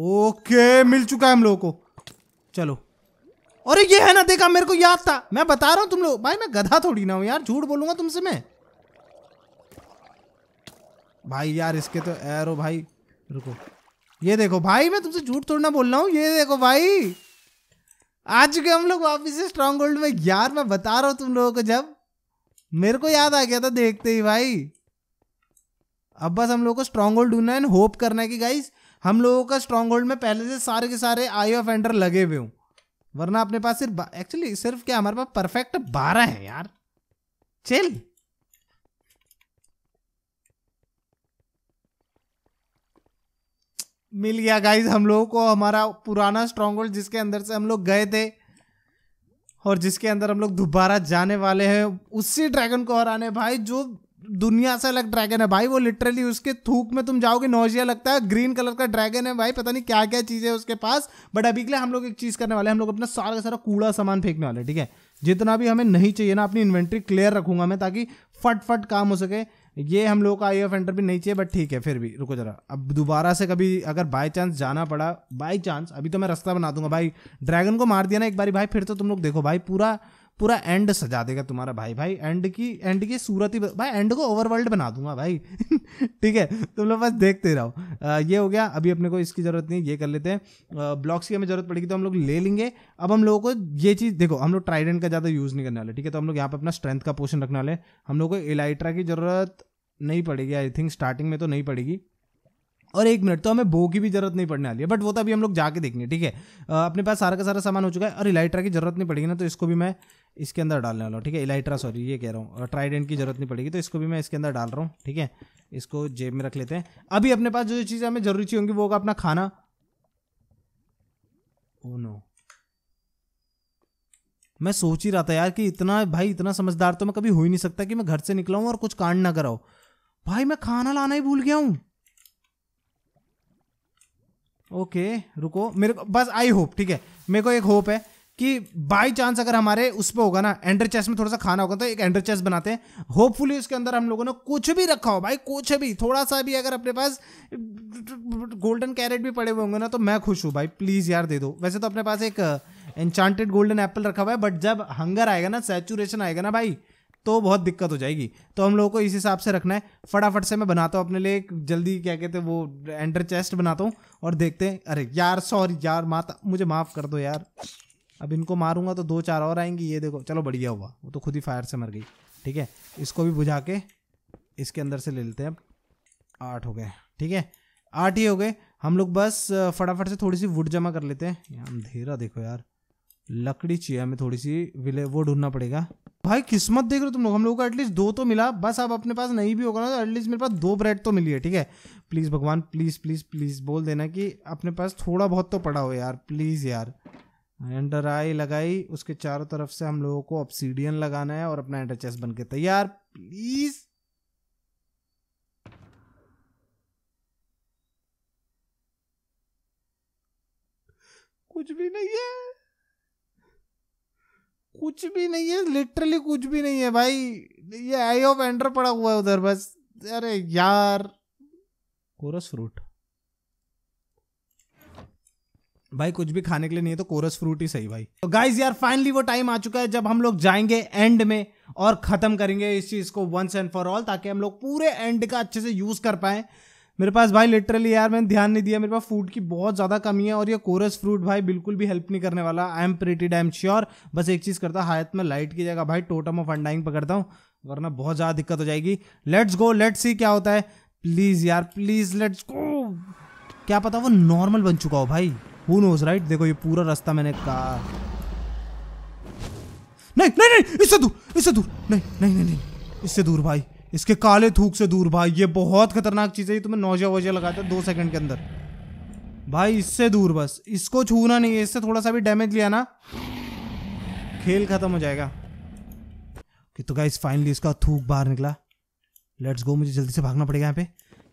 ओके मिल चुका है हम लोगों को चलो अरे ये है ना देखा मेरे को याद था मैं बता रहा हूँ तुम लोग भाई मैं गधा थोड़ी ना हूँ यार झूठ बोलूंगा तुमसे मैं भाई यार इसके तो एरो भाई रुको ये देखो भाई मैं तुमसे झूठ थोड़ा बोल रहा हूँ ये देखो भाई आ चुके हम लोग वापिस स्ट्रांग स्ट्रॉन्ग होल्ड में यार मैं बता रहा हूँ तुम लोगों को जब मेरे को याद आ गया था देखते ही भाई अब बस हम लोग को स्ट्रॉन्ग होल्ड ढूंढना है एंड होप करना है कि गाइज हम लोगों का स्ट्रॉन्ग होल्ड में पहले से सारे के सारे आई ऑफ एंडर लगे हुए हूँ वरना अपने पास सिर्फ एक्चुअली सिर्फ क्या हमारे पास परफेक्ट बारह है यार चल मिल गया गाइज हम लोगों को हमारा पुराना स्ट्रॉन्ग जिसके अंदर से हम लोग गए थे और जिसके अंदर हम लोग दोबारा जाने वाले हैं उसी ड्रैगन को हराने भाई जो दुनिया से अलग ड्रैगन है भाई वो लिटरली उसके थूक में तुम जाओगे नोजिया लगता है ग्रीन कलर का ड्रैगन है भाई पता नहीं क्या क्या चीज़ है उसके पास बट अभी के लिए हम लोग एक चीज़ करने वाले हैं हम लोग अपना सारा का सारा कूड़ा सामान फेंकने वाले ठीक है जितना भी हमें नहीं चाहिए ना अपनी इन्वेंट्री क्लियर रखूंगा मैं ताकि फट फट काम हो सके ये हम लोग का आई ऑफ एंटर भी नहीं चाहिए बट ठीक है फिर भी रुको जरा अब दोबारा से कभी अगर बाय चांस जाना पड़ा बाई चांस अभी तो मैं रास्ता बना दूंगा भाई ड्रैगन को मार दिया ना एक बारी भाई फिर तो तुम लोग देखो भाई पूरा पूरा एंड सजा देगा तुम्हारा भाई भाई एंड की एंड की सूरत ही भाई एंड को ओवरवर्ल्ड बना दूंगा भाई ठीक है तुम लोग बस देखते रहो ये हो गया अभी अपने को इसकी ज़रूरत नहीं ये कर लेते हैं ब्लॉक्स की हमें ज़रूरत पड़ेगी तो हम लोग ले लेंगे अब हम लोगों को ये चीज़ देखो हम लोग ट्राइडेंट का ज़्यादा यूज़ नहीं करने वाले ठीक है तो हम लोग यहाँ पर अपना स्ट्रेंथ का पोर्शन रखने वाले हम लोग को एलाइट्रा की ज़रूरत नहीं पड़ेगी आई थिंक स्टार्टिंग में तो नहीं पड़ेगी और एक मिनट तो हमें बो की भी जरूरत नहीं पड़ने वाली है बट वो तो अभी हम लोग जाके देखेंगे ठीक है अपने पास सारा का सारा सामान हो चुका है और इलाइट्रा की जरूरत नहीं पड़ेगी ना तो इसको भी मैं इसके अंदर डालने वाला हूँ ठीक है इलाइट्रा सॉरी ये कह रहा हूँ ट्राइडेंट की जरूरत नहीं पड़ेगी तो इसको भी मैं इसके अंदर डाल रहा हूँ ठीक है इसको जेब में रख लेते हैं अभी अपने पास जो चीज़ें हमें जरूरी चाहिए होंगी वो होगा अपना खाना ओ oh नो मैं सोच ही रहा था यार कि इतना भाई इतना समझदार तो मैं कभी हो ही नहीं सकता कि मैं घर से निकला हूँ और कुछ कांड ना कराऊ भाई मैं खाना लाना ही भूल गया हूँ ओके रुको मेरे को बस आई होप ठीक है मेरे को एक होप है कि बाई चांस अगर हमारे उस पर होगा ना एंडर चेस में थोड़ा सा खाना होगा तो एक एंडर चेस बनाते हैं होपफुली उसके अंदर हम लोगों ने कुछ भी रखा हो भाई कुछ भी थोड़ा सा भी अगर अपने पास गोल्डन कैरेट भी पड़े हुए होंगे ना तो मैं खुश हूँ भाई प्लीज़ यार दे दो वैसे तो अपने पास एक एन्चांटेड गोल्डन एप्पल रखा हुआ है बट जब हंगर आएगा ना सेचुरेशन आएगा ना भाई तो बहुत दिक्कत हो जाएगी तो हम लोगों को इस हिसाब से रखना है फटाफट से मैं बनाता हूँ अपने लिए जल्दी क्या कहते हैं वो एंटर चेस्ट बनाता हूँ और देखते हैं अरे यार सॉरी यार माता मुझे माफ़ कर दो यार अब इनको मारूंगा तो दो चार और आएंगी ये देखो चलो बढ़िया हुआ वो तो खुद ही फायर से मर गई ठीक है इसको भी बुझा के इसके अंदर से ले लेते हैं अब आठ हो गए ठीक है आठ ही हो गए हम लोग बस फटाफट से थोड़ी सी वुड जमा कर लेते हैं यार अंधेरा देखो यार लकड़ी चाहिए हमें थोड़ी सी विले वो ढूंढना पड़ेगा भाई किस्मत देख रहे हो तुम लोग हम लोगों को एटलीस्ट दो तो मिला बस अब अपने पास नहीं भी होगा ना तो एटलीस्ट मेरे पास दो ब्रेड तो मिली है ठीक है प्लीज़ भगवान प्लीज़ प्लीज़ प्लीज़ बोल देना कि अपने पास थोड़ा बहुत तो पड़ा हो यार प्लीज़ यार एंडर आई लगाई उसके चारों तरफ से हम लोगों को ऑप्सीडियन लगाना है और अपना एंडर चेस बन के तैयार प्लीज़ कुछ भी नहीं है कुछ भी नहीं है लिटरली कुछ भी नहीं है भाई ये आई ऑफ एंडर पड़ा हुआ है उधर बस अरे यार कोरस फ्रूट भाई कुछ भी खाने के लिए नहीं है तो कोरस फ्रूट ही सही भाई तो गाइज यार फाइनली वो टाइम आ चुका है जब हम लोग जाएंगे एंड में और खत्म करेंगे इस चीज को वंस एंड फॉर ऑल ताकि हम लोग पूरे एंड का अच्छे से यूज कर पाए मेरे पास भाई लिटरली यार मैंने ध्यान नहीं दिया मेरे पास फूड की बहुत ज़्यादा कमी है और ये कोरस फ्रूट भाई बिल्कुल भी हेल्प नहीं करने वाला I am afraid I am sure बस एक चीज़ करता हायत में लाइट की जगह भाई टोटम ऑफ अंडाइंग पकड़ता हूँ वरना बहुत ज़्यादा दिक्कत हो जाएगी लेट्स गो लेट्स सी क्या होता है प्लीज़ यार प्लीज़ लेट्स गो क्या पता वो नॉर्मल बन चुका हो भाई हु नोज राइट देखो ये पूरा रास्ता मैंने कहा नहीं नहीं नहीं इससे दूर इससे दूर नहीं नहीं नहीं नहीं इससे दूर भाई इसके काले थूक से दूर भाई ये बहुत खतरनाक चीज़ है ये तुम्हें तो नौजा वोजा लगाता है दो सेकंड के अंदर भाई इससे दूर बस इसको छूना नहीं है इससे थोड़ा सा भी डैमेज लिया ना खेल खत्म हो जाएगा कि तो गाइस फाइनली इसका थूक बाहर निकला लेट्स गो मुझे जल्दी से भागना पड़ेगा यहाँ पे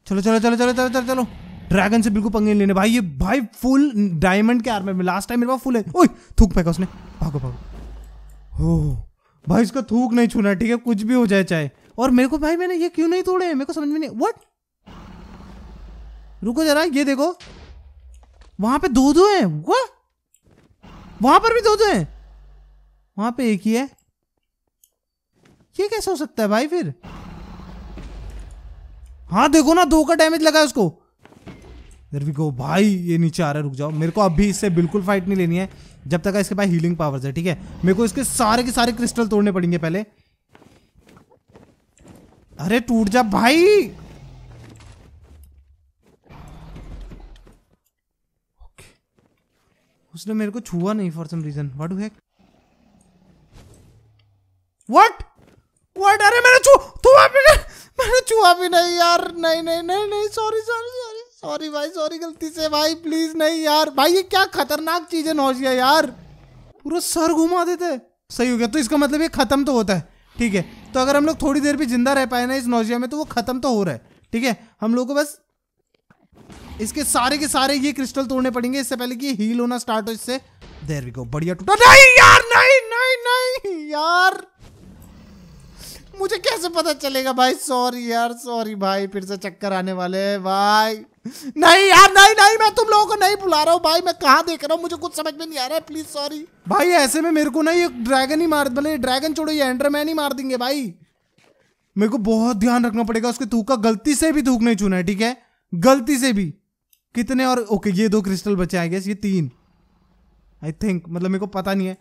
चलो चलो चलो चलो चलो चलो चलो ड्रैगन से बिल्कुल पंगे लेने भाई ये भाई फुल डायमंड के आर्मर में लास्ट टाइम मेरे पास फुल है ओए थूक फेंका उसने भागो भागो हो भाई इसका थूक नहीं छूना ठीक है कुछ भी हो जाए चाहे और मेरे को भाई मैंने ये क्यों नहीं तोड़े मेरे को समझ में नहीं वट रुको जरा ये देखो वहां पे दो दो हैं वह वहां पर भी दो दो हैं वहां पे एक ही है ये कैसे हो सकता है भाई फिर हाँ देखो ना दो का डैमेज लगा उसको देर वी गो भाई ये नीचे आ रहा है रुक जाओ मेरे को अभी इससे बिल्कुल फाइट नहीं लेनी है जब तक इसके पास हीलिंग पावर्स है ठीक है मेरे को इसके सारे के सारे क्रिस्टल तोड़ने पड़ेंगे पहले अरे टूट जा भाई उसने मेरे को छुआ नहीं for some reason what hack what what अरे मैंने छू छुआ भी नहीं मैंने छुआ भी नहीं यार नहीं नहीं नहीं नहीं सॉरी सॉरी सॉरी सॉरी भाई सॉरी गलती से भाई प्लीज नहीं यार भाई ये क्या खतरनाक चीज है नौजिया यार पूरा सर घुमा देते सही हो गया तो इसका मतलब ये खत्म तो होता है ठीक है तो अगर हम लोग थोड़ी देर भी जिंदा रह पाए ना इस नोजिया में तो वो खत्म तो हो रहा है ठीक है हम लोग को बस इसके सारे के सारे ये क्रिस्टल तोड़ने पड़ेंगे इससे पहले कि हील होना स्टार्ट हो इससे देर वी गो बढ़िया टूटा नहीं यार नहीं नहीं नहीं यार मुझे कैसे पता चलेगा भाई सॉरी यार सॉरी भाई फिर से चक्कर आने वाले हैं भाई नहीं यार नहीं नहीं मैं तुम लोगों को नहीं बुला रहा हूँ भाई मैं कहाँ देख रहा हूँ मुझे कुछ समझ में नहीं आ रहा है प्लीज सॉरी भाई ऐसे में मेरे को ना ये ड्रैगन ही मार भले ड्रैगन छोड़ो ये एंडरमैन ही मार देंगे भाई मेरे को बहुत ध्यान रखना पड़ेगा उसके थूक का गलती से भी थूक नहीं छूना है ठीक है गलती से भी कितने और ओके ये दो क्रिस्टल बचे आई गेस ये तीन आई थिंक मतलब मेरे को पता नहीं है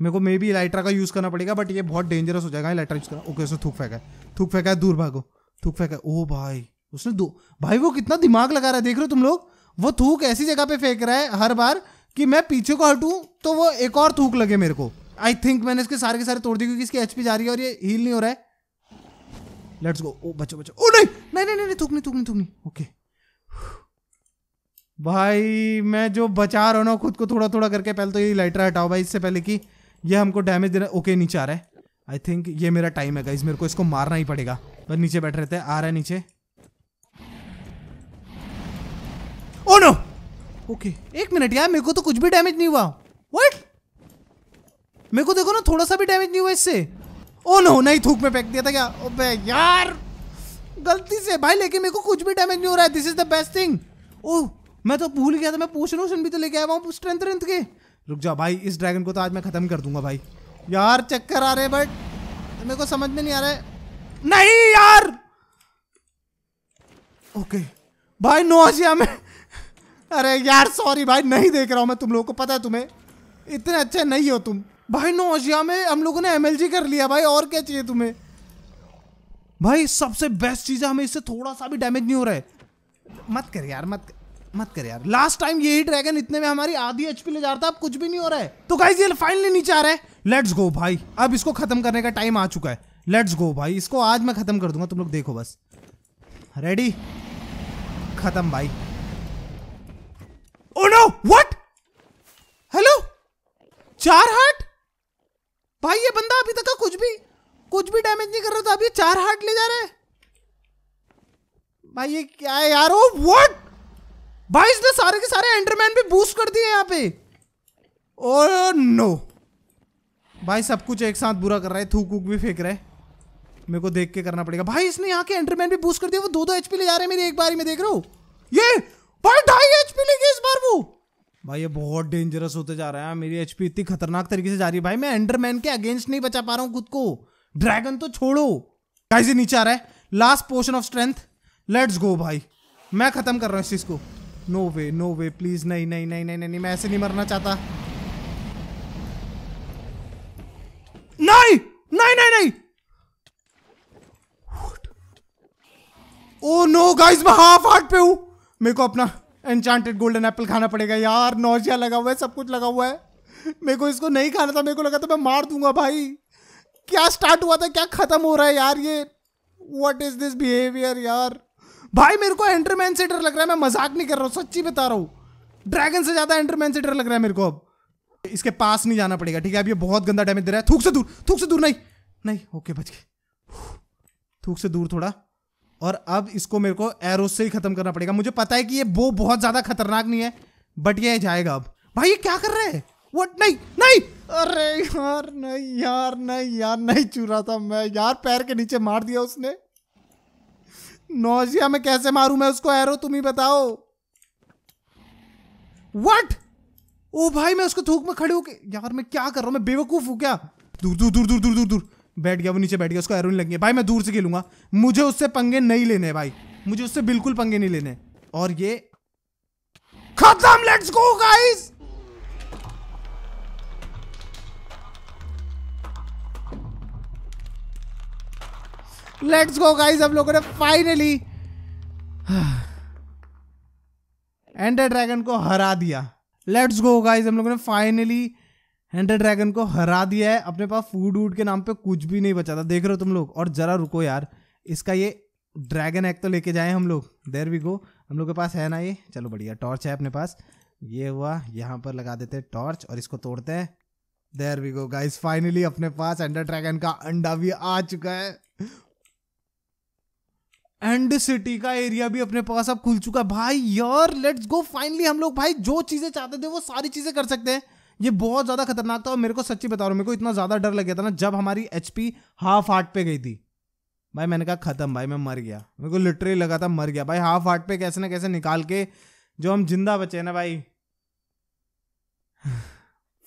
मेरे को मे बी लाइटरा का यूज़ करना पड़ेगा बट ये बहुत डेंजरस हो जाएगा लाइटरा यूज़ करना ओके उसने थूक फेंका है थूक फेंका है दूर भागो थूक फेंका है ओ भाई उसने दो भाई वो कितना दिमाग लगा रहा है देख रहे हो तुम लोग वो थूक ऐसी जगह पे फेंक रहा है हर बार कि मैं पीछे को हटूँ तो वो एक और थूक लगे मेरे को आई थिंक मैंने इसके सारे के सारे तोड़ दिए क्योंकि इसकी एचपी जा रही है और ये हील नहीं हो रहा है लेट्स गो ओ बचो बचो ओ नहीं नहीं नहीं नहीं थूक थूक नहीं नहीं थूक नहीं ओके भाई मैं जो बचा रहा हूँ ना खुद को थोड़ा थोड़ा करके पहले तो ये लाइटर हटाओ भाई इससे पहले कि ये हमको डैमेज देना ओके नीचे आ रहा है आई थिंक ये मेरा टाइम है गाइज मेरे को इसको मारना ही पड़ेगा पर नीचे बैठ रहते हैं आ रहा है नीचे ओ नो ओके एक मिनट यार मेरे को तो कुछ भी डैमेज नहीं हुआ व्हाट मेरे को देखो ना थोड़ा सा भी डैमेज नहीं हुआ इससे ओ oh नो नहीं थूक में फेंक दिया था क्या ओबे यार गलती से भाई लेकिन मेरे को कुछ भी डैमेज नहीं हो रहा है this is the best thing oh मैं तो भूल गया था मैं पोषण वोशन भी तो लेके आया हुआ स्ट्रेंथ रेंथ के रुक जा भाई इस ड्रैगन को तो आज मैं ख़त्म कर दूंगा भाई यार चक्कर आ रहे बट मेरे को समझ में नहीं आ रहा है नहीं यार ओके भाई नोशिया में अरे यार सॉरी भाई नहीं देख रहा हूँ मैं तुम लोगों को पता है तुम्हें इतने अच्छे नहीं हो तुम भाई नोशिया में हम लोगों ने एमएलजी कर लिया भाई और क्या चाहिए तुम्हें भाई सबसे बेस्ट चीज़ है हमें इससे थोड़ा सा भी डैमेज नहीं हो रहा है मत कर यार मत कर मत कर यार लास्ट टाइम यही ड्रैगन इतने में हमारी आधी एचपी ले जा रहा था अब कुछ भी नहीं हो रहा है तो गाइस ये फाइनली नीचे आ रहा है लेट्स गो भाई अब इसको खत्म करने का टाइम आ चुका है लेट्स गो भाई इसको आज मैं खत्म कर दूंगा तुम लोग देखो बस रेडी खत्म भाई ओ नो व्हाट हेलो चार हार्ट भाई ये बंदा अभी तक का कुछ भी कुछ भी डैमेज नहीं कर रहा था अभी चार हार्ट ले जा रहा है भाई ये क्या है यार ओ oh, व्हाट भाई इसने सारे के सारे एंडरमैन भी बूस्ट कर दिए यहाँ पे और नो भाई सब कुछ एक साथ बुरा कर रहा है थूक वूक भी फेंक रहा है मेरे को देख के करना पड़ेगा भाई इसने यहाँ के एंडरमैन भी बूस्ट कर दिया वो दो दो एचपी ले जा रहे हैं मेरी एक बारी में देख रहा हूँ ये भाई ढाई एचपी ले गई इस बार वो भाई ये बहुत डेंजरस होते जा रहा है मेरी एचपी इतनी खतरनाक तरीके से जा रही है भाई मैं एंडरमैन के अगेंस्ट नहीं बचा पा रहा हूँ खुद को ड्रैगन तो छोड़ो कैसे नीचे आ रहा है last potion of strength let's go भाई मैं खत्म कर रहा हूँ इस चीज को no way no way please नहीं नहीं नहीं नहीं नहीं मैं ऐसे नहीं मरना चाहता नहीं नहीं नहीं नहीं ओ नो गाइस मैं हाफ हार्ट पे हूं मेरे को अपना एनचांटेड गोल्डन एप्पल खाना पड़ेगा यार नौजिया लगा हुआ है सब कुछ लगा हुआ है मेरे को इसको नहीं खाना था मेरे को लगा था मैं मार दूंगा भाई क्या स्टार्ट हुआ था क्या खत्म हो रहा है यार ये व्हाट इज दिस बिहेवियर यार भाई मेरे को एंटरमैन से डर लग रहा है मैं मजाक नहीं कर रहा हूँ सच्ची बता रहा हूँ ड्रैगन से ज्यादा एंटरमैन से डर लग रहा है मेरे को अब इसके पास नहीं जाना पड़ेगा ठीक है अब ये बहुत गंदा डैमेज दे रहा है थूक से दूर थूक से दूर नहीं नहीं ओके बच गए थूक से दूर थोड़ा और अब इसको मेरे को एरो से ही खत्म करना पड़ेगा मुझे पता है कि ये वो बहुत ज्यादा खतरनाक नहीं है बट ये जाएगा अब भाई ये क्या कर रहे हैं वट नहीं नहीं अरे यार नहीं यार नहीं यार नहीं चुरा था मैं यार पैर के नीचे मार दिया उसने नौजिया में कैसे मारू मैं उसको एरो तुम ही बताओ वट ओ भाई मैं उसको थूक में खड़े होके यार मैं क्या कर रहा हूं मैं बेवकूफ हूं क्या दूर दूर दूर दूर दूर दूर दूर बैठ गया वो नीचे बैठ गया उसको एरो नहीं लगे भाई मैं दूर से खेलूंगा मुझे उससे पंगे नहीं लेने भाई मुझे उससे बिल्कुल पंगे नहीं लेने और ये खत्म let's go guys let's go guys हम लोगों ने फाइनली एंडर ड्रैगन को हरा दिया लेट्स गो गाइस हम लोगों ने फाइनली एंडर ड्रैगन को हरा दिया है अपने पास फूड वूड के नाम पे कुछ भी नहीं बचा था देख रहे हो तुम लोग और जरा रुको यार इसका ये ड्रैगन एक तो लेके जाए हम लोग देर वी गो हम लोग के पास है ना ये चलो बढ़िया टॉर्च है अपने पास ये हुआ यहाँ पर लगा देते हैं टॉर्च और इसको तोड़ते हैं there we go guys finally अपने पास एंडर ड्रैगन का अंडा भी आ चुका है एंड सिटी का एरिया भी अपने पास अब खुल चुका है भाई यार लेट्स गो फाइनली हम लोग भाई जो चीज़ें चाहते थे वो सारी चीज़ें कर सकते हैं ये बहुत ज़्यादा खतरनाक था और मेरे को सच्ची बता रहा हूँ मेरे को इतना ज़्यादा डर लग गया था ना जब हमारी एच हाफ हार्ट पे गई थी भाई मैंने कहा ख़त्म भाई मैं मर गया मेरे को लिटरली लगा था मर गया भाई हाफ हार्ट पे कैसे ना कैसे निकाल के जो हम जिंदा बचे ना भाई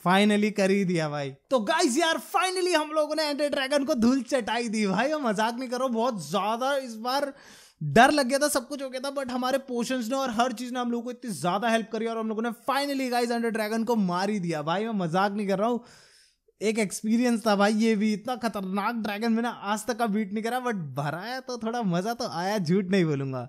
फाइनली कर ही दिया भाई तो गाइस यार फाइनली हम लोगों ने एंडर ड्रैगन को धूल चटाई दी भाई और मजाक नहीं करो बहुत ज्यादा इस बार डर लग गया था सब कुछ हो गया था बट हमारे पोशन ने और हर चीज ने हम लोगों को इतनी ज्यादा हेल्प करी और हम लोगों ने फाइनली गाइस अंडर ड्रैगन को मार ही दिया भाई मैं मजाक नहीं कर रहा हूँ एक एक्सपीरियंस था भाई ये भी इतना खतरनाक ड्रैगन मैंने आज तक का बीट नहीं करा बट भराया तो थोड़ा मजा तो आया झूठ नहीं बोलूंगा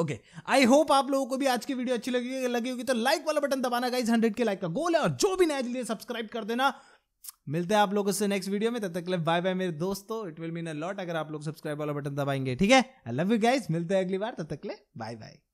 ओके आई होप आप लोगों को भी आज की वीडियो अच्छी लगी लगी होगी तो लाइक वाला बटन दबाना गाइज हंड्रेड के लाइक का गोल है और जो भी नया लिए सब्सक्राइब कर देना मिलते हैं आप लोगों से नेक्स्ट वीडियो में तब तक बाय बाय मेरे दोस्तों it will mean a lot अगर आप लोग सब्सक्राइब वाला बटन दबाएंगे ठीक है आई लव यू गाइज मिलते हैं अगली बार तब तक ले बाय बाय